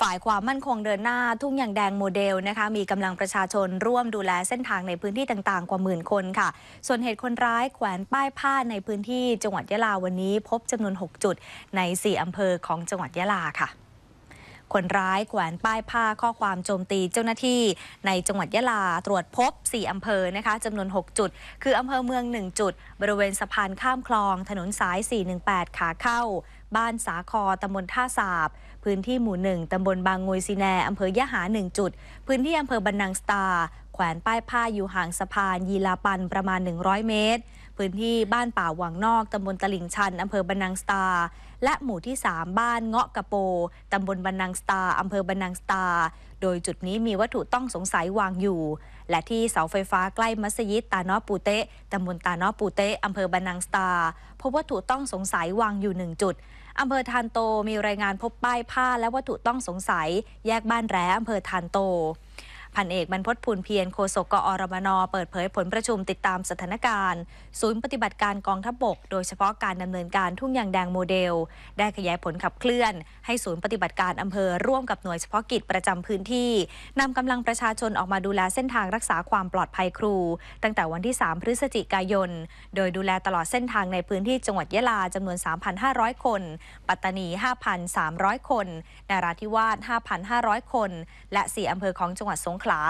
ฝ่ายความมั่นคงเดินหน้าทุ่งอย่างแดงโมเดลนะคะ มีกำลังประชาชนร่วมดูแลเส้นทางในพื้นที่ต่างๆกว่าหมื่นคนค่ะ ส่วนเหตุคนร้ายแขวนป้ายผ้าในพื้นที่จังหวัดยะลาวันนี้พบจำนวน 6 จุดใน 4 อำเภอของจังหวัดยะลาค่ะคนร้ายแขวนป้ายผ้าข้อความโจมตีเจ้าหน้าที่ในจังหวัดยะลาตรวจพบ 4 อำเภอ นะคะจำนวน 6 จุด คืออำเภอเมือง 1 จุด บริเวณสะพานข้ามคลอง ถนนสาย 418 ขาเข้า บ้านสาคอตำบลท่าสาบ พื้นที่หมู่ 1ตำบลบางงวยซีแนอำเภอยะหา 1 จุด พื้นที่อำเภอบันนังสตาแขวนป้ายผ้าอยู่ห่างสะพานยีลาปันประมาณ 100 เมตร พื้นที่บ้านป่าวังนอกตำบลตลิ่งชันอำเภอบรรนังสตาและหมู่ที่ 3 บ้านเงาะกระโปตำบลบรรนังสตาอำเภอบรรนังสตาโดยจุดนี้มีวัตถุต้องสงสัยวางอยู่ และที่เสาไฟฟ้าใกล้มัสยิดตานอปูเตตำบลตานอปูเตอำเภอบรรนังสตาพบวัตถุต้องสงสัยวางอยู่หนึ่งจุดอำเภอทานโตมีรายงานพบป้ายผ้าและวัตถุต้องสงสัยแยกบ้านแร้อำเภอทานโตพันเอกบรรพตพูนเพียรโฆษกกอรมน เปิดเผยผลประชุมติดตามสถานการณ์ ศูนย์ปฏิบัติการกองทัพบบกโดยเฉพาะการดำเนินการทุ่งยางแดงโมเดล ได้ขยายผลขับเคลื่อน ให้ศูนย์ปฏิบัติการอำเภอร่วมกับหน่วยเฉพาะกิจประจำพื้นที่ นำกำลังประชาชนออกมาดูแลเส้นทางรักษาความปลอดภัยครู ตั้งแต่วันที่ 3 พฤศจิกายน โดยดูแลตลอดเส้นทางในพื้นที่จังหวัดยะลาจำนวน 3,500 คน ปัตตานี 5,300 คนนาราธิวาส5,500 คนและ 4 อำเภอของจังหวัดสงขลาขลา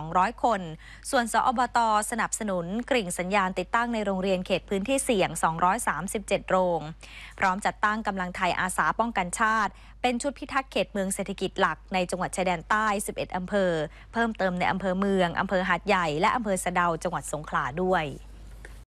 2,200 คน ส่วน สอบต สนับสนุน กริ่งสัญญาณติดตั้งในโรงเรียนเขตพื้นที่เสี่ยง 237 โรง พร้อมจัดตั้งกำลังไทยอาสาป้องกันชาติ เป็นชุดพิทักษ์เขตเมืองเศรษฐกิจหลักในจังหวัดชายแดนใต้ 11อำเภอ เพิ่มเติมในอำเภอเมืองอำเภอหาดใหญ่ และอำเภอสะเดา จังหวัดสงขลาด้วย